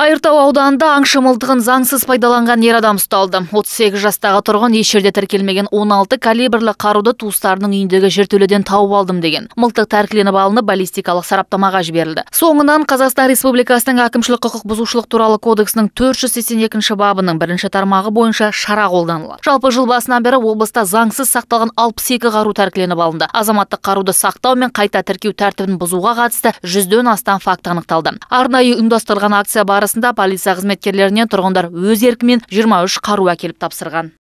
айыртау ауданында аңшы мылтығын заңсыз пайдаланған ер адам ұсталды 38 жастағы тұрғын еш жерде тіркелмеген 16 калибрлі қаруды туыстарының үйіндегі жертөледен тауып алдым деген мылтық тәркіленіп алынып баллистикалық сараптамаға жіберілді соңынан қазақстан республикасының әкімшілік құқық бұзушылық туралы кодексінің 482 бабының бірінші тармағы бойынша шара қолданылады жалпы жыл басынан бері облыста заңсыз сақталған 62 қару тәркіленіп алынды азаматтық қаруды сақтау мен қайта тіркеу тәртібін бұзуға қатысты жүзден астам факт анықталды арнайы ұйымдастырылған акция бар барысында полиция қызметкерлеріне тұрғындар өз еркімен жиырма үш қару әкеліп тапсырған